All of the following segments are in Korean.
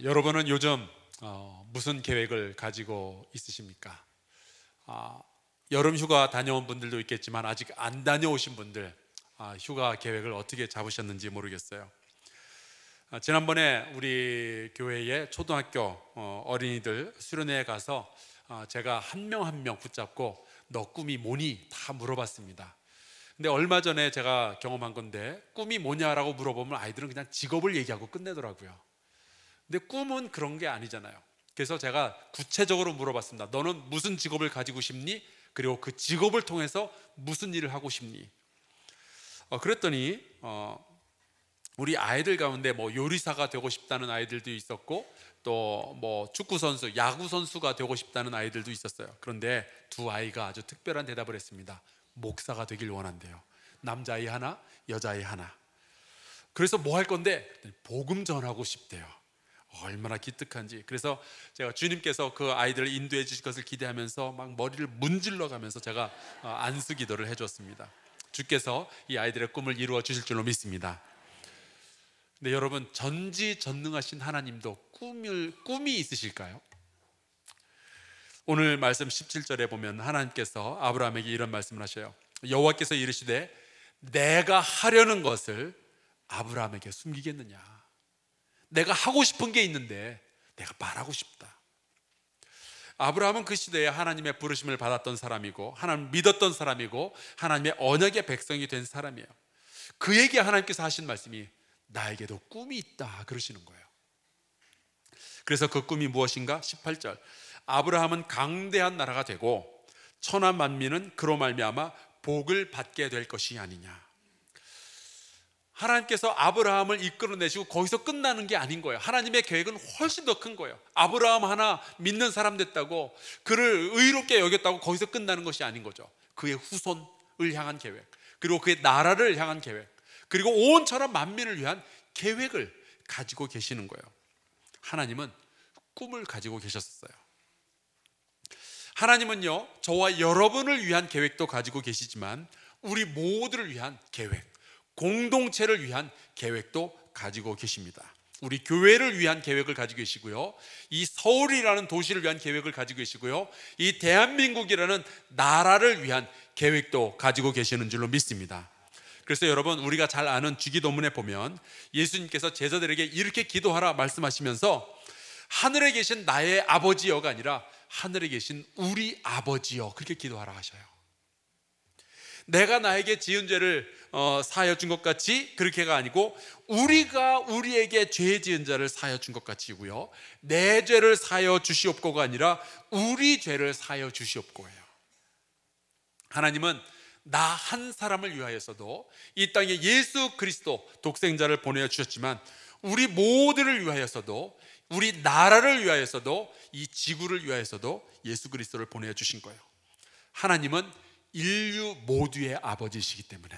여러분은 요즘 어, 무슨 계획을 가지고 있으십니까? 아, 여름 휴가 다녀온 분들도 있겠지만 아직 안 다녀오신 분들 아, 휴가 계획을 어떻게 잡으셨는지 모르겠어요. 아, 지난번에 우리 교회의 초등학교 어, 린이들 수련회에 가서 아, 제가 한 명 한 명 붙잡고 너 꿈이 뭐니 다 물어봤습니다. 근데 얼마 전에 제가 경험한 건데 꿈이 뭐냐라고 물어보면 아이들은 그냥 직업을 얘기하고 끝내더라고요. 근데 꿈은 그런 게 아니잖아요. 그래서 제가 구체적으로 물어봤습니다. 너는 무슨 직업을 가지고 싶니? 그리고 그 직업을 통해서 무슨 일을 하고 싶니? 어, 그랬더니 어, 우리 아이들 가운데 뭐 요리사가 되고 싶다는 아이들도 있었고 또 뭐 축구 선수, 야구 선수가 되고 싶다는 아이들도 있었어요. 그런데 두 아이가 아주 특별한 대답을 했습니다. 목사가 되길 원한대요. 남자아이 하나, 여자아이 하나. 그래서 뭐 할 건데 복음 전하고 싶대요. 얼마나 기특한지. 그래서 제가 주님께서 그 아이들을 인도해 주실 것을 기대하면서 막 머리를 문질러 가면서 제가 어, 안수 기도를 해 줬습니다. 주께서 이 아이들의 꿈을 이루어 주실 줄로 믿습니다. 근 여러분 전지전능하신 하나님도 꿈을 꿈이 있으실까요? 오늘 말씀 17절에 보면 하나님께서 아브라함에게 이런 말씀을 하셔요. 여호와께서 이르시되 내가 하려는 것을 아브라함에게 숨기겠느냐. 내가 하고 싶은 게 있는데 내가 말하고 싶다. 아브라함은 그 시대에 하나님의 부르심을 받았던 사람이고 하나님 믿었던 사람이고 하나님의 언약의 백성이 된 사람이에요. 그에게 하나님께서 하신 말씀이 나에게도 꿈이 있다 그러시는 거예요. 그래서 그 꿈이 무엇인가? 18절. 아브라함은 강대한 나라가 되고 천하 만민은 그로 말미암아 복을 받게 될 것이 아니냐. 하나님께서 아브라함을 이끌어내시고 거기서 끝나는 게 아닌 거예요. 하나님의 계획은 훨씬 더 큰 거예요. 아브라함 하나 믿는 사람 됐다고 그를 의롭게 여겼다고 거기서 끝나는 것이 아닌 거죠. 그의 후손을 향한 계획, 그리고 그의 나라를 향한 계획, 그리고 온처럼 만민을 위한 계획을 가지고 계시는 거예요. 하나님은 꿈을 가지고 계셨어요. 하나님은요, 저와 여러분을 위한 계획도 가지고 계시지만 우리 모두를 위한 계획. 공동체를 위한 계획도 가지고 계십니다. 우리 교회를 위한 계획을 가지고 계시고요. 이 서울이라는 도시를 위한 계획을 가지고 계시고요. 이 대한민국이라는 나라를 위한 계획도 가지고 계시는 줄로 믿습니다. 그래서 여러분 우리가 잘 아는 주기도문에 보면 예수님께서 제자들에게 이렇게 기도하라 말씀하시면서 하늘에 계신 나의 아버지여가 아니라 하늘에 계신 우리 아버지여 그렇게 기도하라 하셔요. 내가 나에게 지은 죄를 어, 사여 준 것 같이 그렇게가 아니고 우리가 우리에게 죄 지은 자를 사여 준 것 같이고요. 내 죄를 사여 주시옵고가 아니라 우리 죄를 사여 주시옵고예요. 하나님은 나 한 사람을 위하여서도 이 땅에 예수 그리스도 독생자를 보내어 주셨지만 우리 모두를 위하여서도 우리 나라를 위하여서도 이 지구를 위하여서도 예수 그리스도를 보내어 주신 거예요. 하나님은 인류 모두의 아버지시기 때문에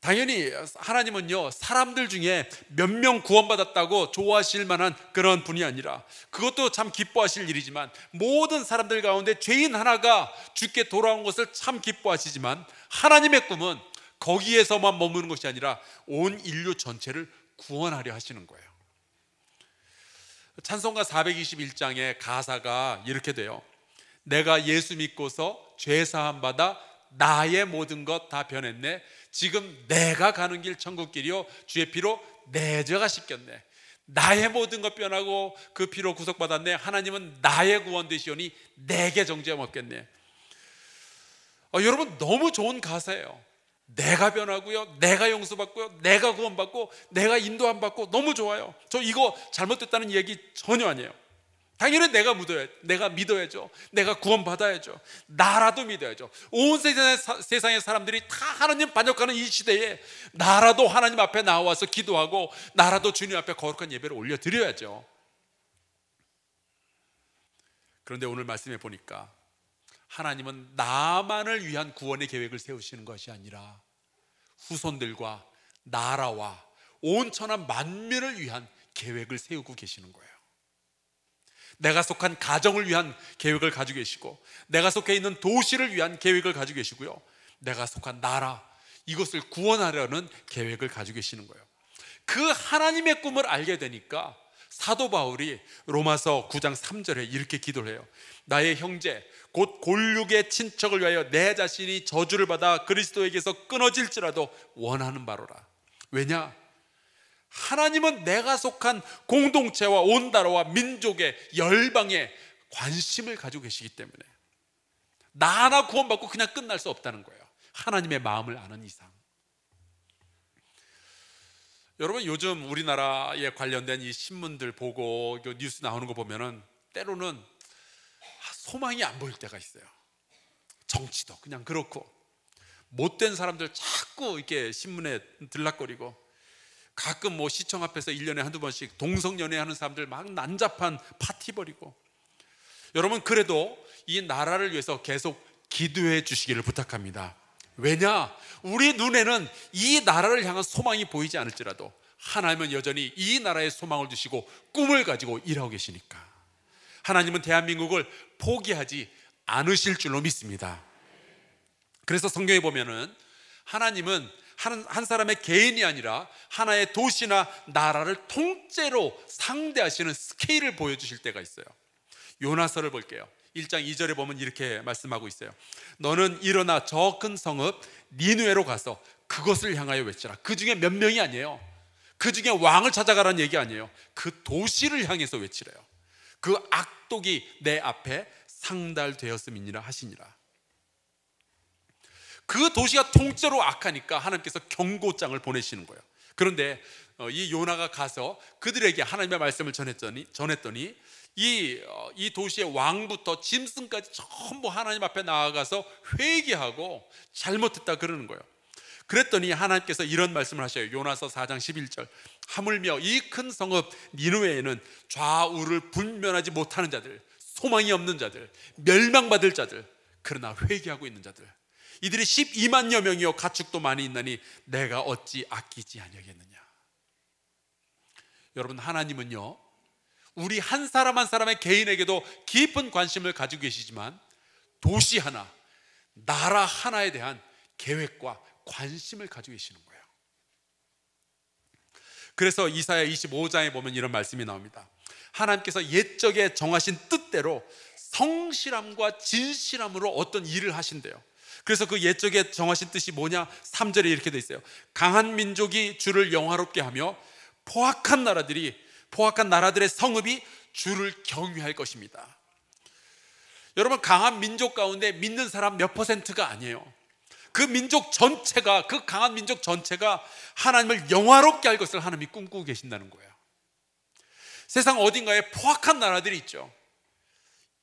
당연히 하나님은요 사람들 중에 몇 명 구원받았다고 좋아하실 만한 그런 분이 아니라 그것도 참 기뻐하실 일이지만 모든 사람들 가운데 죄인 하나가 죽게 돌아온 것을 참 기뻐하시지만 하나님의 꿈은 거기에서만 머무는 것이 아니라 온 인류 전체를 구원하려 하시는 거예요 찬송가 421장의 가사가 이렇게 돼요 내가 예수 믿고서 죄 사함 받아 나의 모든 것 다 변했네. 지금 내가 가는 길 천국 길이요 주의 피로 내 죄가 씻겼네. 나의 모든 것 변하고 그 피로 구속받았네. 하나님은 나의 구원 되시오니 내게 정죄 먹겠네. 어, 여러분 너무 좋은 가사예요. 내가 변하고요, 내가 용서받고요, 내가 구원받고, 내가 인도함 받고 너무 좋아요. 저 이거 잘못됐다는 얘기 전혀 아니에요. 당연히 내가 믿어야, 내가 믿어야죠. 내가 구원받아야죠. 나라도 믿어야죠. 온 세상, 의 사람들이 다 하나님 반역하는 이 시대에 나라도 하나님 앞에 나와서 기도하고 나라도 주님 앞에 거룩한 예배를 올려드려야죠. 그런데 오늘 말씀해 보니까 하나님은 나만을 위한 구원의 계획을 세우시는 것이 아니라 후손들과 나라와 온천한 만민을 위한 계획을 세우고 계시는 거예요. 내가 속한 가정을 위한 계획을 가지고 계시고 내가 속해 있는 도시를 위한 계획을 가지고 계시고요. 내가 속한 나라 이것을 구원하려는 계획을 가지고 계시는 거예요. 그 하나님의 꿈을 알게 되니까 사도 바울이 로마서 9장 3절에 이렇게 기도를 해요. 나의 형제 곧 골육의 친척을 위하여 내 자신이 저주를 받아 그리스도에게서 끊어질지라도 원하는 바로라. 왜냐? 하나님은 내가 속한 공동체와 온다로와 민족의 열방에 관심을 가지고 계시기 때문에 나 하나 구원받고 그냥 끝날 수 없다는 거예요. 하나님의 마음을 아는 이상. 여러분 요즘 우리나라에 관련된 이 신문들 보고 뉴스 나오는 거 보면은 때로는 아, 소망이 안 보일 때가 있어요. 정치도 그냥 그렇고 못된 사람들 자꾸 이렇게 신문에 들락거리고 가끔 뭐 시청 앞에서 1년에 한두 번씩 동성연애하는 사람들 막 난잡한 파티 벌이고 여러분 그래도 이 나라를 위해서 계속 기도해 주시기를 부탁합니다. 왜냐? 우리 눈에는 이 나라를 향한 소망이 보이지 않을지라도 하나님은 여전히 이 나라에 소망을 주시고 꿈을 가지고 일하고 계시니까 하나님은 대한민국을 포기하지 않으실 줄로 믿습니다. 그래서 성경에 보면은 하나님은 한, 한 사람의 개인이 아니라 하나의 도시나 나라를 통째로 상대하시는 스케일을 보여주실 때가 있어요. 요나서를 볼게요. 1장 2절에 보면 이렇게 말씀하고 있어요. 너는 일어나 저 큰 성읍 니누에로 가서 그것을 향하여 외치라. 그 중에 몇 명이 아니에요. 그 중에 왕을 찾아가라는 얘기 아니에요. 그 도시를 향해서 외치래요. 그 악독이 내 앞에 상달되었음이니라 하시니라. 그 도시가 통째로 악하니까 하나님께서 경고장을 보내시는 거예요. 그런데 어, 이 요나가 가서 그들에게 하나님의 말씀을 전했더니, 전했더니 이, 어, 이 도시의 왕부터 짐승까지 전부 하나님 앞에 나아가서 회개하고 잘못했다 그러는 거예요. 그랬더니 하나님께서 이런 말씀을 하셔요. 요나서 4장 11절. 하물며 이 큰 성읍 니누에는 좌우를 분별하지 못하는 자들, 소망이 없는 자들, 멸망받을 자들, 그러나 회개하고 있는 자들. 이들이 12만여 명이요 가축도 많이 있나니 내가 어찌 아끼지 아니하겠느냐. 여러분 하나님은요 우리 한 사람 한 사람의 개인에게도 깊은 관심을 가지고 계시지만 도시 하나, 나라 하나에 대한 계획과 관심을 가지고 계시는 거예요. 그래서 이사야 25장에 보면 이런 말씀이 나옵니다. 하나님께서 옛적에 정하신 뜻대로 성실함과 진실함으로 어떤 일을 하신대요. 그래서 그 옛적에 정하신 뜻이 뭐냐? 3절에 이렇게 돼 있어요. 강한 민족이 주를 영화롭게 하며 포악한 나라들이 포악한 나라들의 성읍이 주를 경유할 것입니다. 여러분 강한 민족 가운데 믿는 사람 몇 퍼센트가 아니에요. 그 민족 전체가 그 강한 민족 전체가 하나님을 영화롭게 할 것을 하나님이 꿈꾸고 계신다는 거예요. 세상 어딘가에 포악한 나라들이 있죠.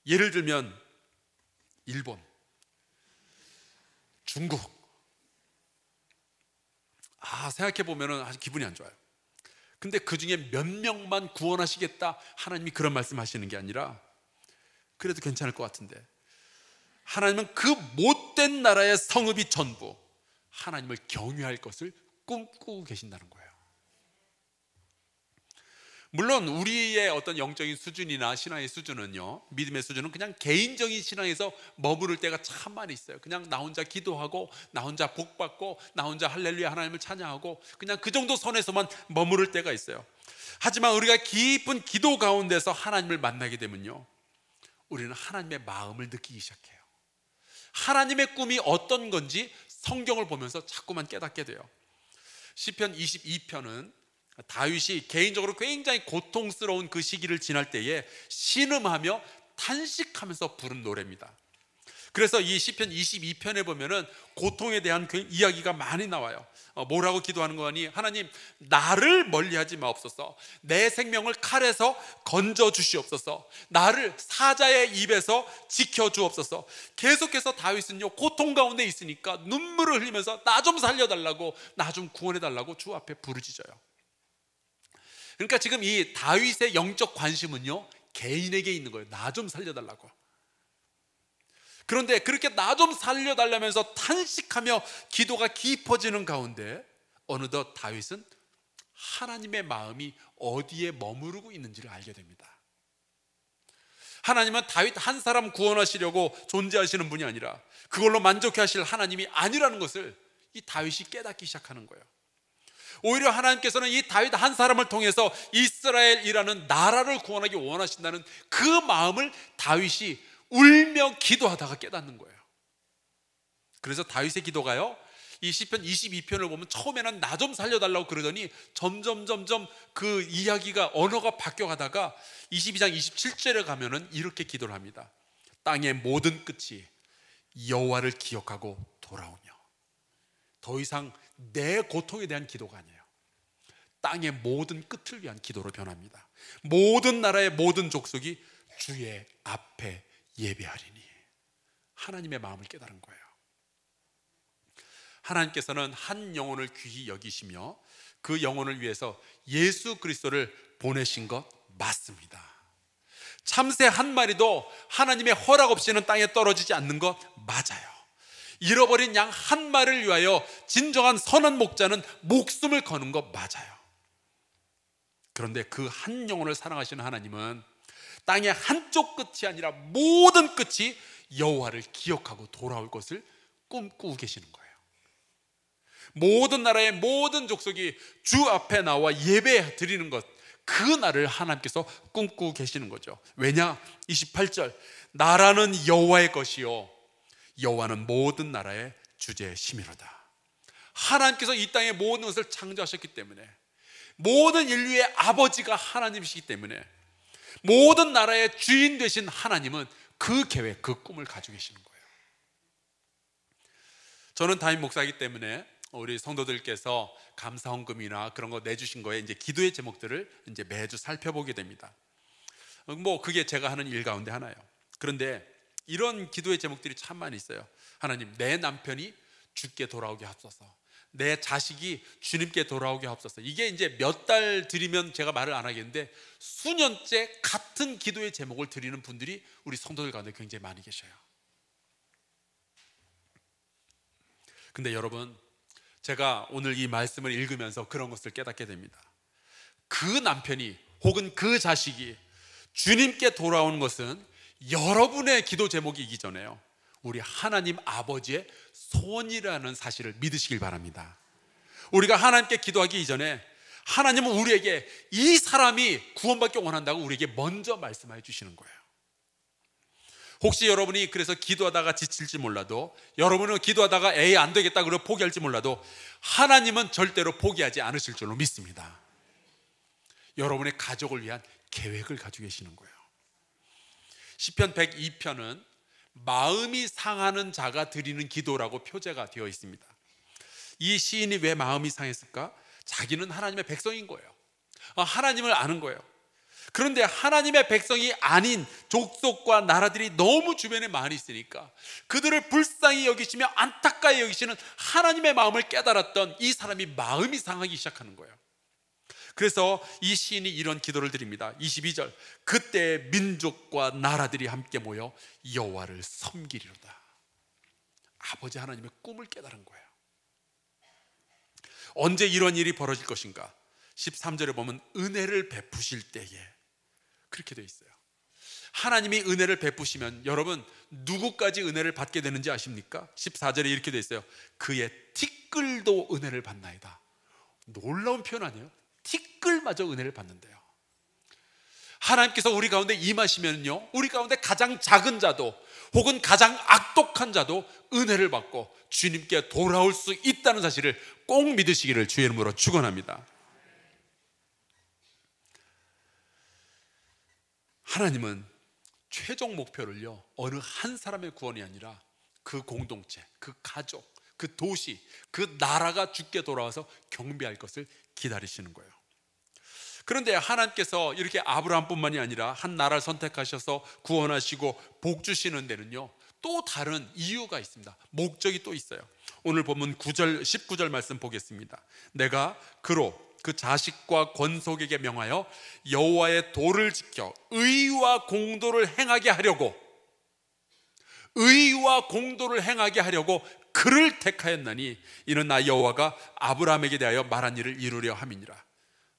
예를 들면 일본, 중국. 아, 생각해 보면은 아주 기분이 안 좋아요. 근데 그 중에 몇 명만 구원하시겠다 하나님이 그런 말씀하시는 게 아니라 그래도 괜찮을 것 같은데 하나님은 그 못된 나라의 성읍이 전부 하나님을 경외할 것을 꿈꾸고 계신다는 거예요. 물론 우리의 어떤 영적인 수준이나 신앙의 수준은요, 믿음의 수준은 그냥 개인적인 신앙에서 머무를 때가 참 많이 있어요. 그냥 나 혼자 기도하고, 나 혼자 복 받고, 나 혼자 할렐루야 하나님을 찬양하고, 그냥 그 정도 선에서만 머무를 때가 있어요. 하지만 우리가 깊은 기도 가운데서 하나님을 만나게 되면요, 우리는 하나님의 마음을 느끼기 시작해요. 하나님의 꿈이 어떤 건지 성경을 보면서 자꾸만 깨닫게 돼요. 시편 22편은 다윗이 개인적으로 굉장히 고통스러운 그 시기를 지날 때에 신음하며 탄식하면서 부른 노래입니다. 그래서 이 시편 22편에 보면은 고통에 대한 그 이야기가 많이 나와요. 어, 뭐라고 기도하는 거니? 하나님 나를 멀리하지 마옵소서. 내 생명을 칼에서 건져 주시옵소서. 나를 사자의 입에서 지켜 주옵소서. 계속해서 다윗은요 고통 가운데 있으니까 눈물을 흘리면서 나 좀 살려달라고 나 좀 구원해 달라고 주 앞에 부르짖어요. 그러니까 지금 이 다윗의 영적 관심은요 개인에게 있는 거예요. 나 좀 살려달라고. 그런데 그렇게 나 좀 살려달라면서 탄식하며 기도가 깊어지는 가운데 어느덧 다윗은 하나님의 마음이 어디에 머무르고 있는지를 알게 됩니다. 하나님은 다윗 한 사람 구원하시려고 존재하시는 분이 아니라 그걸로 만족해 하실 하나님이 아니라는 것을 이 다윗이 깨닫기 시작하는 거예요. 오히려 하나님께서는 이 다윗 한 사람을 통해서 이스라엘이라는 나라를 구원하기 원하신다는 그 마음을 다윗이 울며 기도하다가 깨닫는 거예요. 그래서 다윗의 기도가요. 이 시편 22편을 보면 처음에는 나 좀 살려달라고 그러더니 점점 점점 그 이야기가 언어가 바뀌어 가다가 22장 27절에 가면은 이렇게 기도를 합니다. 땅의 모든 끝이 여호와를 기억하고 돌아오며 더 이상 내 고통에 대한 기도가 아니에요. 땅의 모든 끝을 위한 기도로 변합니다. 모든 나라의 모든 족속이 주의 앞에 예배하리니 하나님의 마음을 깨달은 거예요. 하나님께서는 한 영혼을 귀히 여기시며 그 영혼을 위해서 예수 그리스도를 보내신 것 맞습니다. 참새 한 마리도 하나님의 허락 없이는 땅에 떨어지지 않는 것 맞아요. 잃어버린 양 한 마리를 위하여 진정한 선한 목자는 목숨을 거는 것 맞아요. 그런데 그 한 영혼을 사랑하시는 하나님은 땅의 한쪽 끝이 아니라 모든 끝이 여호와를 기억하고 돌아올 것을 꿈꾸고 계시는 거예요. 모든 나라의 모든 족속이 주 앞에 나와 예배 드리는 것, 그 날을 하나님께서 꿈꾸고 계시는 거죠. 왜냐? 28절. 나라는 여호와의 것이요. 여호와는 모든 나라의 주제심이로다 하나님께서 이 땅의 모든 것을 창조하셨기 때문에 모든 인류의 아버지가 하나님이시기 때문에 모든 나라의 주인 되신 하나님은 그 계획, 그 꿈을 가지고 계시는 거예요. 저는 담임 목사이기 때문에 우리 성도들께서 감사 헌금이나 그런 거 내주신 거에 이제 기도의 제목들을 이제 매주 살펴보게 됩니다. 음, 뭐 그게 제가 하는 일 가운데 하나예요. 그런데 이런 기도의 제목들이 참 많이 있어요. 하나님 내 남편이 죽게 돌아오게 하소서. 내 자식이 주님께 돌아오게 하옵소서. 이게 이제 몇 달 드리면 제가 말을 안 하겠는데 수년째 같은 기도의 제목을 드리는 분들이 우리 성도들 가운데 굉장히 많이 계셔요. 근데 여러분, 제가 오늘 이 말씀을 읽으면서 그런 것을 깨닫게 됩니다. 그 남편이 혹은 그 자식이 주님께 돌아오는 것은 여러분의 기도 제목이기 전에요. 우리 하나님 아버지의 손이라는 사실을 믿으시길 바랍니다. 우리가 하나님께 기도하기 이전에 하나님은 우리에게 이 사람이 구원받기 원한다고 우리에게 먼저 말씀해 주시는 거예요. 혹시 여러분이 그래서 기도하다가 지칠지 몰라도 여러분은 기도하다가 에이 안 되겠다 그러 포기할지 몰라도 하나님은 절대로 포기하지 않으실 줄로 믿습니다. 여러분의 가족을 위한 계획을 가지고 계시는 거예요. 시편 102편은 마음이 상하는 자가 드리는 기도라고 표제가 되어 있습니다. 이 시인이 왜 마음이 상했을까? 자기는 하나님의 백성인 거예요. 어, 하나님을 아는 거예요. 그런데 하나님의 백성이 아닌 족속과 나라들이 너무 주변에 많이 있으니까 그들을 불쌍히 여기시며 안타까이 여기시는 하나님의 마음을 깨달았던 이 사람이 마음이 상하기 시작하는 거예요. 그래서 이 시인이 이런 기도를 드립니다. 22절. 그때 민족과 나라들이 함께 모여 여호와를 섬기리로다. 아버지 하나님의 꿈을 깨달은 거예요. 언제 이런 일이 벌어질 것인가? 13절에 보면 은혜를 베푸실 때에 그렇게 돼 있어요. 하나님이 은혜를 베푸시면 여러분 누구까지 은혜를 받게 되는지 아십니까? 14절에 이렇게 돼 있어요. 그의 티끌도 은혜를 받나이다. 놀라운 표현 아니에요? 티끌마저 은혜를 받는데요. 하나님께서 우리 가운데 임하시면요. 우리 가운데 가장 작은 자도 혹은 가장 악독한 자도 은혜를 받고 주님께 돌아올 수 있다는 사실을 꼭 믿으시기를 주의 이름으로 축원합니다. 하나님은 최종 목표를요. 어느 한 사람의 구원이 아니라 그 공동체, 그 가족, 그 도시, 그 나라가 죽게 돌아와서 경배할 것을 기다리시는 거예요. 그런데 하나님께서 이렇게 아브라함뿐만이 아니라 한 나라를 선택하셔서 구원하시고 복 주시는 데는요. 또 다른 이유가 있습니다. 목적이 또 있어요. 오늘 보면 9절 19절 말씀 보겠습니다. 내가 그로 그 자식과 권속에게 명하여 여호와의 도를 지켜 의와 공도를 행하게 하려고 의와 공도를 행하게 하려고 그를 택하였나니 이는 나 여호와가 아브라함에게 대하여 말한 일을 이루려 함이니라.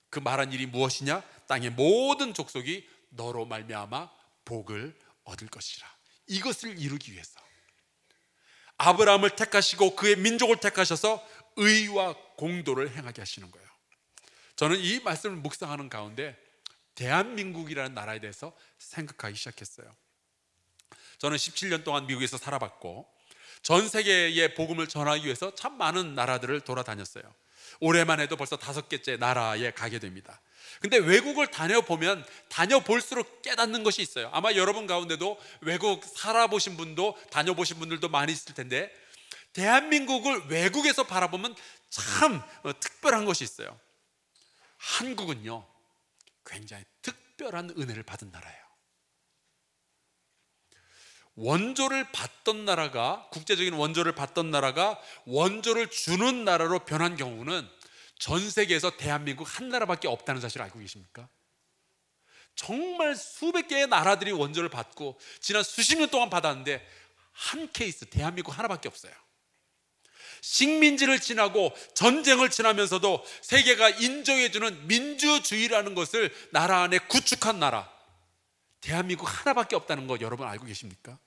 그 말한 일이 무엇이냐? 땅의 모든 족속이 너로 말미암아 복을 얻을 것이라. 이것을 이루기 위해서 아브라함을 택하시고 그의 민족을 택하셔서 의와 공도를 행하게 하시는 거예요. 저는 이 말씀을 묵상하는 가운데 대한민국이라는 나라에 대해서 생각하기 시작했어요. 저는 17년 동안 미국에서 살아봤고 전 세계에 복음을 전하기 위해서 참 많은 나라들을 돌아다녔어요. 올해만 해도 벌써 다섯 개째 나라에 가게 됩니다. 근데 외국을 다녀보면 다녀볼수록 깨닫는 것이 있어요. 아마 여러분 가운데도 외국 살아보신 분도 다녀보신 분들도 많이 있을 텐데 대한민국을 외국에서 바라보면 참 어, 특별한 것이 있어요. 한국은요, 굉장히 특별한 은혜를 받은 나라예요. 원조를 받던 나라가 국제적인 원조를 받던 나라가 원조를 주는 나라로 변한 경우는 전 세계에서 대한민국 한 나라밖에 없다는 사실 알고 계십니까? 정말 수백 개의 나라들이 원조를 받고 지난 수십 년 동안 받았는데 한 케이스 대한민국 하나밖에 없어요. 식민지를 지나고 전쟁을 지나면서도 세계가 인정해주는 민주주의라는 것을 나라 안에 구축한 나라 대한민국 하나밖에 없다는 거 여러분 알고 계십니까?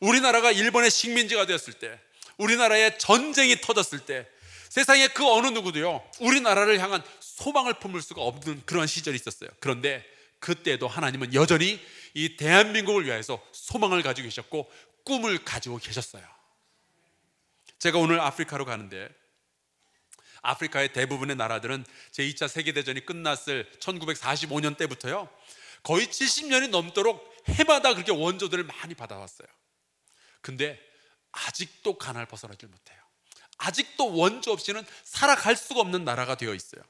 우리나라가 일본의 식민지가 되었을 때, 우리나라에 전쟁이 터졌을 때, 세상의 그 어느 누구도요, 우리나라를 향한 소망을 품을 수가 없는 그런 시절이 있었어요. 그런데 그때도 하나님은 여전히 이 대한민국을 위해서 소망을 가지고 계셨고, 꿈을 가지고 계셨어요. 제가 오늘 아프리카로 가는데, 아프리카의 대부분의 나라들은 제2차 세계대전이 끝났을 1945년 때부터요. 거의 70년이 넘도록 해마다 그렇게 원조들을 많이 받아왔어요. 근데 아직도 가난을 벗어나질 못해요. 아직도 원조 없이는 살아갈 수가 없는 나라가 되어 있어요.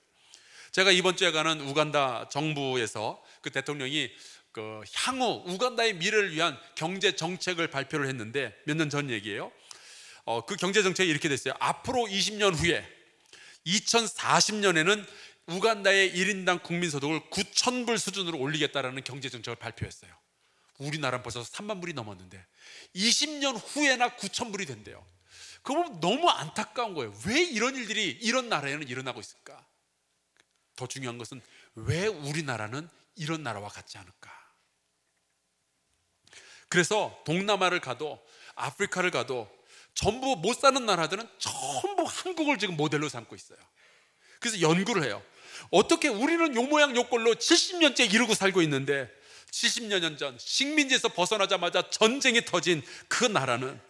제가 이번 주에 가는 우간다 정부에서 그 대통령이 그 향후 우간다의 미래를 위한 경제 정책을 발표를 했는데 몇 년 전 얘기예요. 어, 그 경제 정책이 이렇게 됐어요. 앞으로 20년 후에 2040년에는 우간다의 1인당 국민소득을 9천불 수준으로 올리겠다라는 경제정책을 발표했어요. 우리나라는 벌써 3만 불이 넘었는데 20년 후에나 9천 불이 된대요. 그거 보면 너무 안타까운 거예요. 왜 이런 일들이 이런 나라에는 일어나고 있을까? 더 중요한 것은 왜 우리나라는 이런 나라와 같지 않을까? 그래서 동남아를 가도 아프리카를 가도 전부 못 사는 나라들은 전부 한국을 지금 모델로 삼고 있어요. 그래서 연구를 해요. 어떻게 우리는 요 모양 요 꼴로 70년째 이러고 살고 있는데 70년 전 식민지에서 벗어나자마자 전쟁이 터진 그 나라는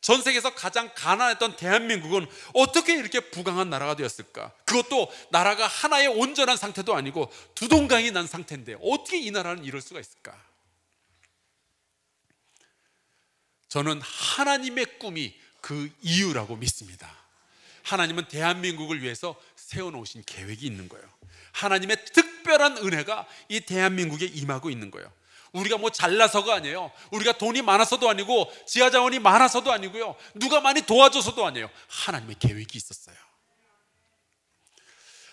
전 세계에서 가장 가난했던 대한민국은 어떻게 이렇게 부강한 나라가 되었을까? 그것도 나라가 하나의 온전한 상태도 아니고 두동강이 난 상태인데 어떻게 이 나라는 이럴 수가 있을까? 저는 하나님의 꿈이 그 이유라고 믿습니다. 하나님은 대한민국을 위해서 세워놓으신 계획이 있는 거예요. 하나님의 특별한 은혜가 이 대한민국에 임하고 있는 거예요. 우리가 뭐 잘나서가 아니에요. 우리가 돈이 많아서도 아니고 지하 자원이 많아서도 아니고요. 누가 많이 도와줘서도 아니에요. 하나님의 계획이 있었어요.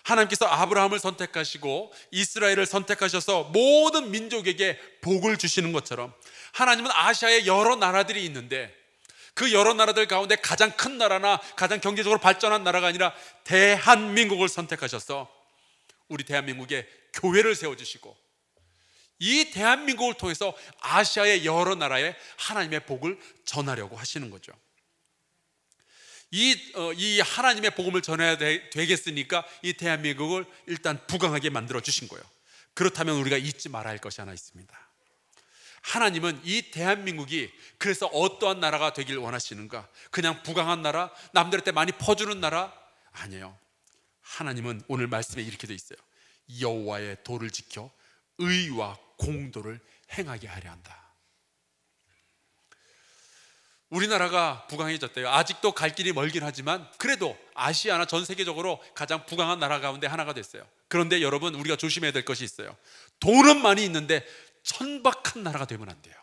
하나님께서 아브라함을 선택하시고 이스라엘을 선택하셔서 모든 민족에게 복을 주시는 것처럼 하나님은 아시아의 여러 나라들이 있는데 그 여러 나라들 가운데 가장 큰 나라나 가장 경제적으로 발전한 나라가 아니라 대한민국을 선택하셔서 우리 대한민국에 교회를 세워주시고 이 대한민국을 통해서 아시아의 여러 나라에 하나님의 복을 전하려고 하시는 거죠. 이, 어, 이 하나님의 복음을 전해야 되, 되겠으니까 이 대한민국을 일단 부강하게 만들어 주신 거예요. 그렇다면 우리가 잊지 말아야 할 것이 하나 있습니다. 하나님은 이 대한민국이 그래서 어떠한 나라가 되길 원하시는가? 그냥 부강한 나라, 남들한테 많이 퍼주는 나라 아니에요. 하나님은 오늘 말씀에 이렇게 돼 있어요. 여호와의 도를 지켜 의와 공도를 행하게 하려 한다. 우리나라가 부강해졌대요. 아직도 갈 길이 멀긴 하지만 그래도 아시아나 전 세계적으로 가장 부강한 나라 가운데 하나가 됐어요. 그런데 여러분 우리가 조심해야 될 것이 있어요. 돈은 많이 있는데 천박한 나라가 되면 안 돼요.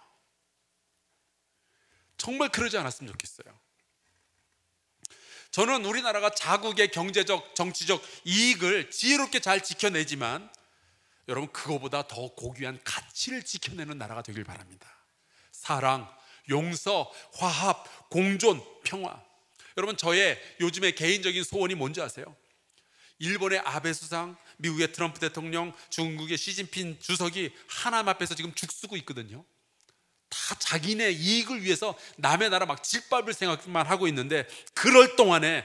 정말 그러지 않았으면 좋겠어요. 저는 우리나라가 자국의 경제적, 정치적 이익을 지혜롭게 잘 지켜내지만 여러분 그거보다 더 고귀한 가치를 지켜내는 나라가 되길 바랍니다. 사랑, 용서, 화합, 공존, 평화. 여러분 저의 요즘에 개인적인 소원이 뭔지 아세요? 일본의 아베 수상, 미국의 트럼프 대통령, 중국의 시진핑 주석이 하나님 앞에서 지금 죽쓰고 있거든요. 다 자기네 이익을 위해서 남의 나라 막 질밥을 생각만 하고 있는데 그럴 동안에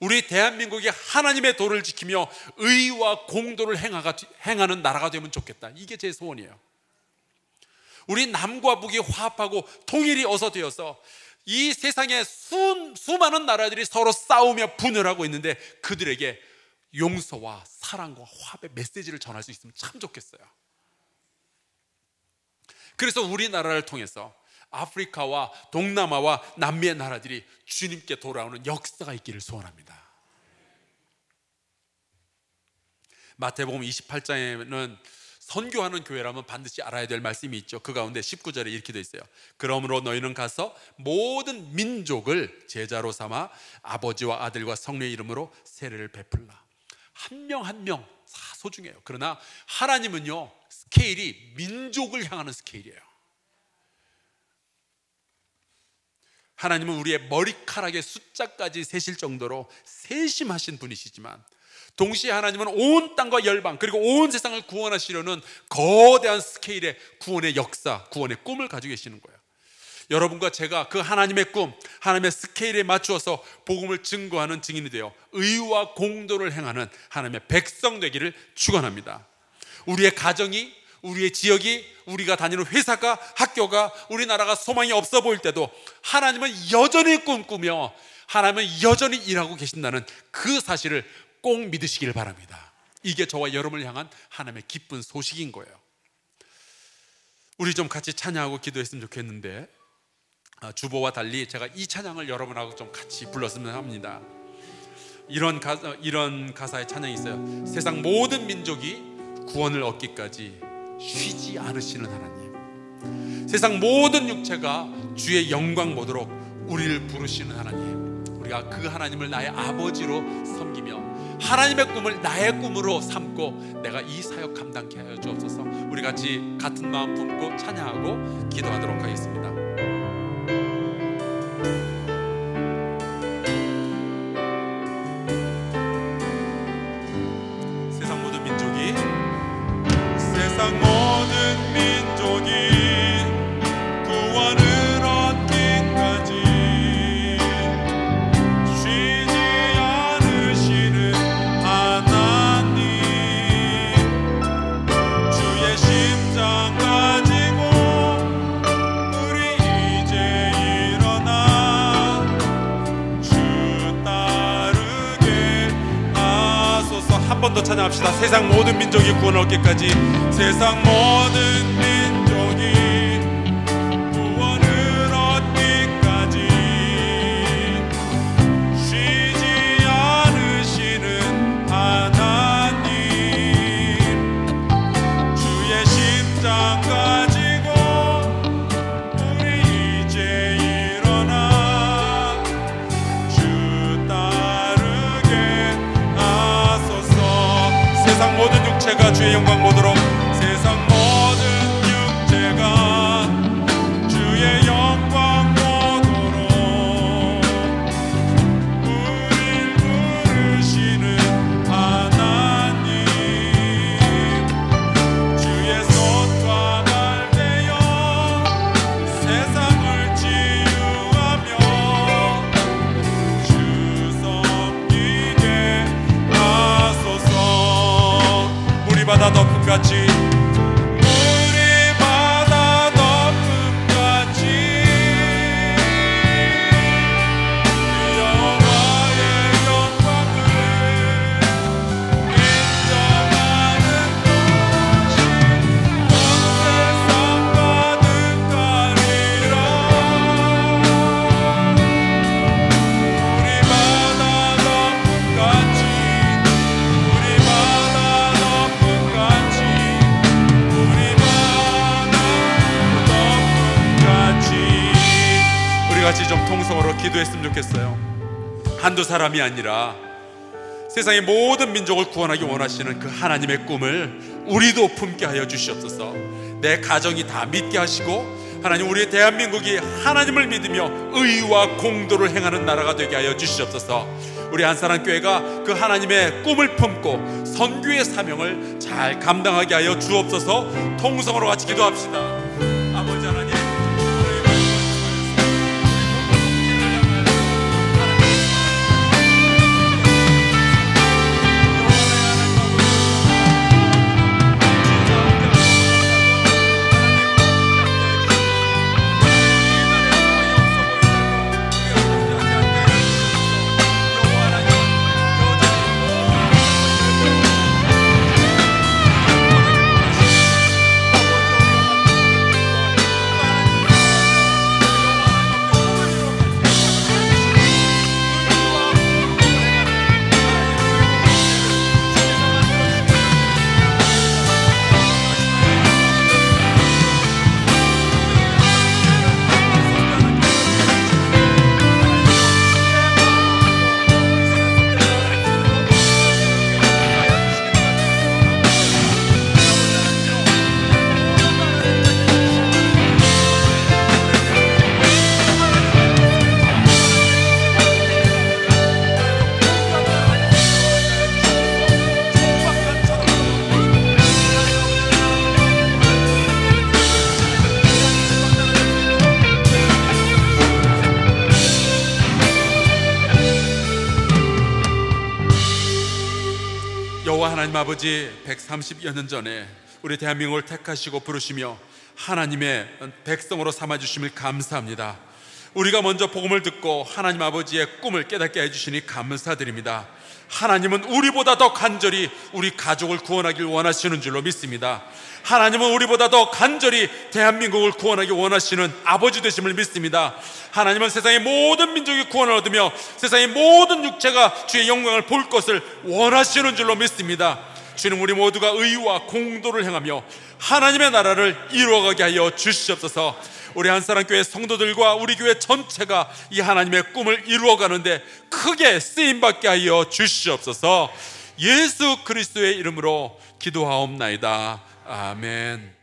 우리 대한민국이 하나님의 도를 지키며 의와 공도를 행하는 나라가 되면 좋겠다. 이게 제 소원이에요. 우리 남과 북이 화합하고 통일이 어서 되어서 이 세상에 수, 수많은 나라들이 서로 싸우며 분열하고 있는데 그들에게 용서와 사랑과 화합의 메시지를 전할 수 있으면 참 좋겠어요. 그래서 우리나라를 통해서 아프리카와 동남아와 남미의 나라들이 주님께 돌아오는 역사가 있기를 소원합니다. 마태복음 28장에는 선교하는 교회라면 반드시 알아야 될 말씀이 있죠. 그 가운데 19절에 이렇게 되 있어요. 그러므로 너희는 가서 모든 민족을 제자로 삼아 아버지와 아들과 성령의 이름으로 세례를 베풀라. 한명한명다 소중해요. 그러나 하나님은요, 스케일이 민족을 향하는 스케일이에요. 하나님은 우리의 머리카락의 숫자까지 세실 정도로 세심하신 분이시지만 동시에 하나님은 온 땅과 열방 그리고 온 세상을 구원하시려는 거대한 스케일의 구원의 역사, 구원의 꿈을 가지고 계시는 거예요. 여러분과 제가 그 하나님의 꿈, 하나님의 스케일에 맞추어서 복음을 증거하는 증인이 되어 의와 공도를 행하는 하나님의 백성 되기를 축원합니다. 우리의 가정이 우리의 지역이 우리가 다니는 회사가 학교가 우리나라가 소망이 없어 보일 때도 하나님은 여전히 꿈꾸며 하나님은 여전히 일하고 계신다는 그 사실을 꼭 믿으시길 바랍니다. 이게 저와 여러분을 향한 하나님의 기쁜 소식인 거예요. 우리 좀 같이 찬양하고 기도했으면 좋겠는데 아, 주보와 달리 제가 이 찬양을 여러분하고 좀 같이 불렀으면 합니다. 이런 가 어, 이런 가사의 찬양이 있어요. 세상 모든 민족이 구원을 얻기까지 쉬지 않으시는 하나님. 세상 모든 육체가 주의 영광 보도록 우리를 부르시는 하나님. 우리가 그 하나님을 나의 아버지로 섬기며 하나님의 꿈을 나의 꿈으로 삼고 내가 이 사역 감당케 하여 주옵소서. 우리 같이 같은 마음 품고 찬양하고 기도하도록 하겠습니다. 세상 모든 민족이 구원 얻기까지 세상 모든 한두 사람이 아니라 세상의 모든 민족을 구원하기 원하시는 그 하나님의 꿈을 우리도 품게 하여 주시옵소서. 내 가정이 다 믿게 하시고 하나님 우리 의 대한민국이 하나님을 믿으며 의와 공도를 행하는 나라가 되게 하여 주시옵소서. 우리 한사람교회가 그 하나님의 꿈을 품고 선교의 사명을 잘 감당하게 하여 주옵소서. 통성으로 같이 기도합시다. 여호와 하나님 아버지 130여 년 전에 우리 대한민국을 택하시고 부르시며 하나님의 백성으로 삼아 주심을 감사합니다. 우리가 먼저 복음을 듣고 하나님 아버지의 꿈을 깨닫게 해 주시니 감사드립니다. 하나님은 우리보다 더 간절히 우리 가족을 구원하길 원하시는 줄로 믿습니다. 하나님은 우리보다 더 간절히 대한민국을 구원하기 원하시는 아버지 되심을 믿습니다. 하나님은 세상의 모든 민족이 구원을 얻으며 세상의 모든 육체가 주의 영광을 볼 것을 원하시는 줄로 믿습니다. 주님 우리 모두가 의와 공도를 행하며 하나님의 나라를 이루어가게 하여 주시옵소서. 우리 한사람 교회 성도들과 우리 교회 전체가 이 하나님의 꿈을 이루어 가는데 크게 쓰임 받게 하여 주시옵소서. 예수 그리스도의 이름으로 기도하옵나이다. 아멘.